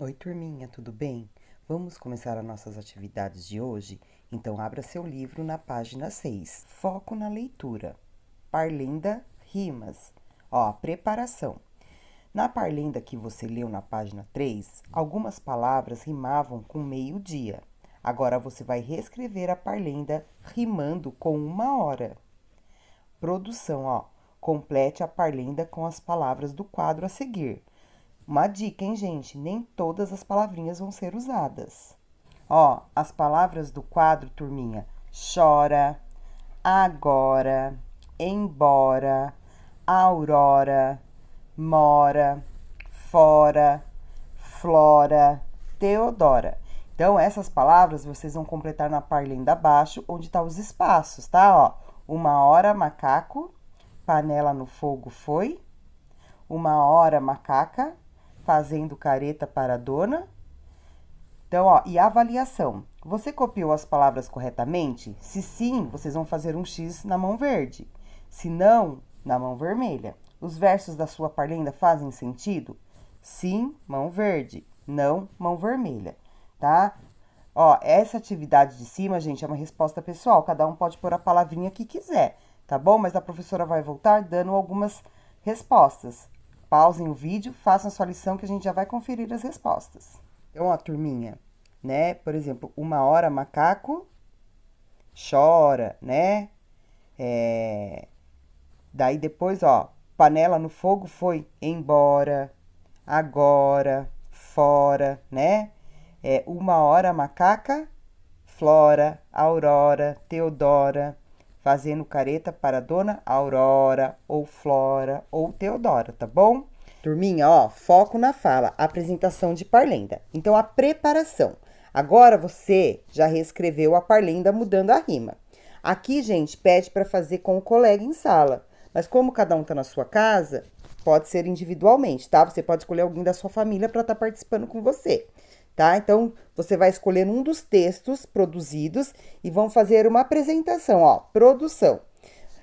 Oi, turminha, tudo bem? Vamos começar as nossas atividades de hoje? Então, abra seu livro na página 6. Foco na leitura. Parlinda Rimas. Ó, preparação. Na parlenda que você leu na página 3, algumas palavras rimavam com meio-dia. Agora você vai reescrever a parlenda rimando com uma hora. Produção, ó. Complete a parlenda com as palavras do quadro a seguir. Uma dica, hein, gente? Nem todas as palavrinhas vão ser usadas. Ó, as palavras do quadro, turminha: chora, agora, embora, aurora Mora, Fora, Flora, Teodora. Então, essas palavras vocês vão completar na linda abaixo, onde tá os espaços, tá? Ó, uma hora macaco, panela no fogo foi. Uma hora macaca, fazendo careta para a dona. Então, ó, e avaliação. Você copiou as palavras corretamente? Se sim, vocês vão fazer um X na mão verde. Se não, na mão vermelha. Os versos da sua parlenda fazem sentido? Sim, mão verde. Não, mão vermelha, tá? Ó, essa atividade de cima, gente, é uma resposta pessoal. Cada um pode pôr a palavrinha que quiser, tá bom? Mas a professora vai voltar dando algumas respostas. Pausem o vídeo, façam a sua lição que a gente já vai conferir as respostas. Então, ó, turminha, né? Por exemplo, uma hora macaco chora, né? É... Daí depois, ó, panela no fogo foi embora, agora, fora, né? É uma hora macaca, Flora, Aurora, Teodora, fazendo careta para Dona Aurora, ou Flora, ou Teodora, tá bom? Turminha, ó, foco na fala, apresentação de parlenda. Então, a preparação. Agora você já reescreveu a parlenda mudando a rima. Aqui, gente, pede para fazer com o colega em sala. Mas como cada um está na sua casa, pode ser individualmente, tá? Você pode escolher alguém da sua família para estar tá participando com você, tá? Então, você vai escolher um dos textos produzidos e vão fazer uma apresentação, ó, produção.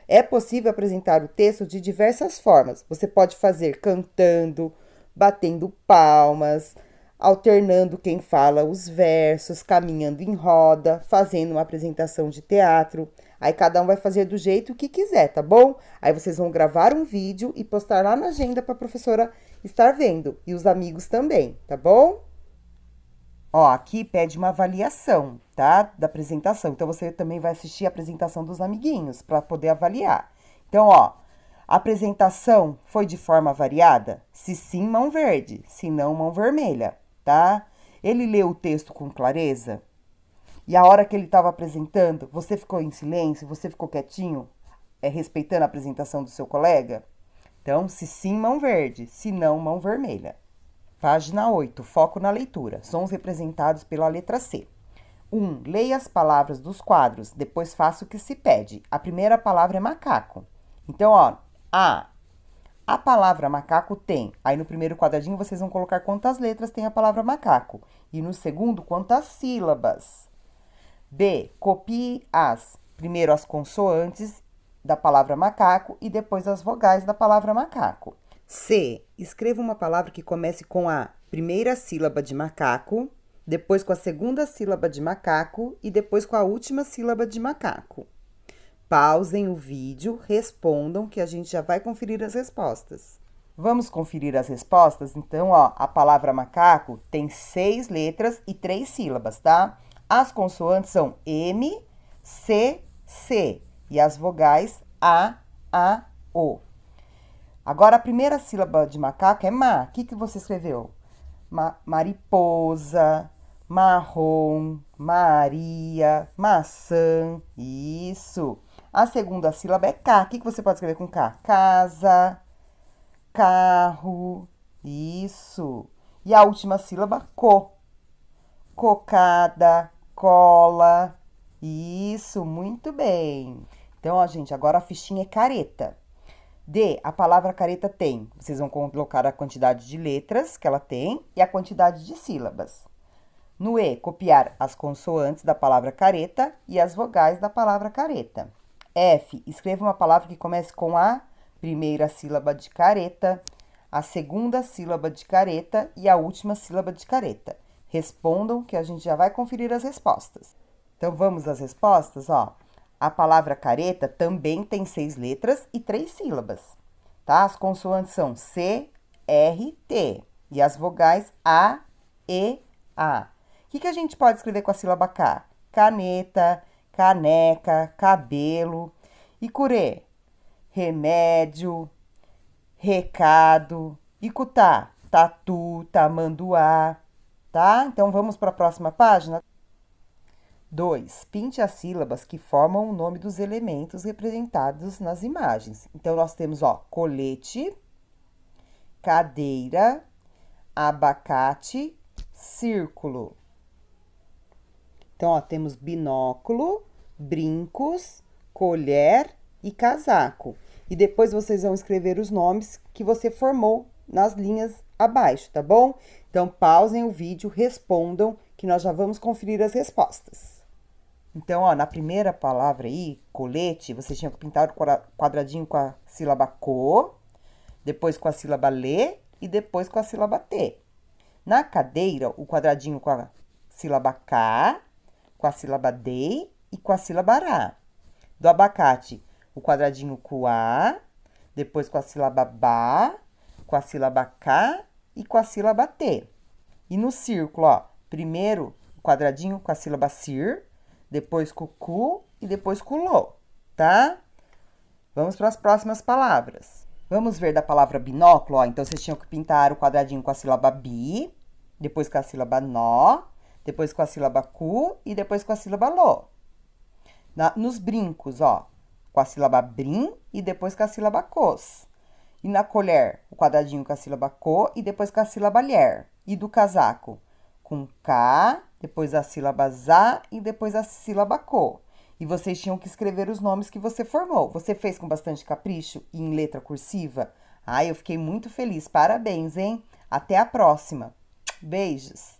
É possível apresentar o texto de diversas formas. Você pode fazer cantando, batendo palmas, alternando quem fala os versos, caminhando em roda, fazendo uma apresentação de teatro. Aí cada um vai fazer do jeito que quiser, tá bom? Aí vocês vão gravar um vídeo e postar lá na agenda para a professora estar vendo e os amigos também, tá bom? Ó, aqui pede uma avaliação, tá? Da apresentação. Então você também vai assistir a apresentação dos amiguinhos para poder avaliar. Então, ó, a apresentação foi de forma variada? Se sim, mão verde, se não, mão vermelha, tá? Ele leu o texto com clareza? e a hora que ele estava apresentando, você ficou em silêncio, você ficou quietinho, é, respeitando a apresentação do seu colega? Então, se sim, mão verde, se não, mão vermelha. Página 8, foco na leitura. Sons representados pela letra C. 1. Um, leia as palavras dos quadros, depois faça o que se pede. A primeira palavra é macaco. Então, ó, A. A palavra macaco tem. Aí no primeiro quadradinho vocês vão colocar quantas letras tem a palavra macaco. E no segundo, quantas sílabas. B. Copie as primeiro as consoantes da palavra macaco e depois as vogais da palavra macaco. C. Escreva uma palavra que comece com a primeira sílaba de macaco, depois com a segunda sílaba de macaco e depois com a última sílaba de macaco. Pausem o vídeo, respondam que a gente já vai conferir as respostas. Vamos conferir as respostas? Então, ó, a palavra macaco tem seis letras e três sílabas, tá? As consoantes são M, C, C e as vogais A, A, O. Agora, a primeira sílaba de macaco é ma. O que, que você escreveu? Ma mariposa, marrom, Maria, maçã. Isso. A segunda sílaba é K. O que, que você pode escrever com K? Casa, carro. Isso. E a última sílaba, co. Cocada, cola. Isso, muito bem. Então, ó, gente, agora a fichinha é careta. D, a palavra careta tem. Vocês vão colocar a quantidade de letras que ela tem e a quantidade de sílabas. No E, copiar as consoantes da palavra careta e as vogais da palavra careta. F, escreva uma palavra que comece com a primeira sílaba de careta, a segunda sílaba de careta e a última sílaba de careta. Respondam que a gente já vai conferir as respostas. Então vamos às respostas, ó. A palavra careta também tem seis letras e três sílabas, tá? As consoantes são C, R, T e as vogais A, E, A. O que, que a gente pode escrever com a sílaba K? Caneta, caneca, cabelo. e curê? remédio, recado. e cutá, tatu, tamanduá tá? Então vamos para a próxima página. 2. Pinte as sílabas que formam o nome dos elementos representados nas imagens. Então nós temos, ó, colete, cadeira, abacate, círculo. Então, ó, temos binóculo, brincos, colher e casaco. E depois vocês vão escrever os nomes que você formou nas linhas abaixo, tá bom? Então, pausem o vídeo, respondam, que nós já vamos conferir as respostas. Então, ó, na primeira palavra aí, colete, você tinha que pintar o quadradinho com a sílaba co, depois com a sílaba le e depois com a sílaba T. Na cadeira, o quadradinho com a sílaba K, com a sílaba D e com a sílaba Rá. Do abacate, o quadradinho com A, depois com a sílaba Ba com a sílaba K e com a sílaba T. E no círculo, ó, primeiro o quadradinho com a sílaba Sir, depois com Cu e depois com Lo, tá? Vamos para as próximas palavras. Vamos ver da palavra binóculo, ó. Então, vocês tinham que pintar o quadradinho com a sílaba bi, depois com a sílaba nó, depois com a sílaba cu e depois com a sílaba lo. Na, nos brincos, ó, com a sílaba brim e depois com a sílaba cos. E na colher, o quadradinho com a sílaba co e depois com a sílaba lher. E do casaco, com K, depois a sílaba za e depois a sílaba co. E vocês tinham que escrever os nomes que você formou. Você fez com bastante capricho e em letra cursiva? Ah, eu fiquei muito feliz. Parabéns, hein? Até a próxima. Beijos.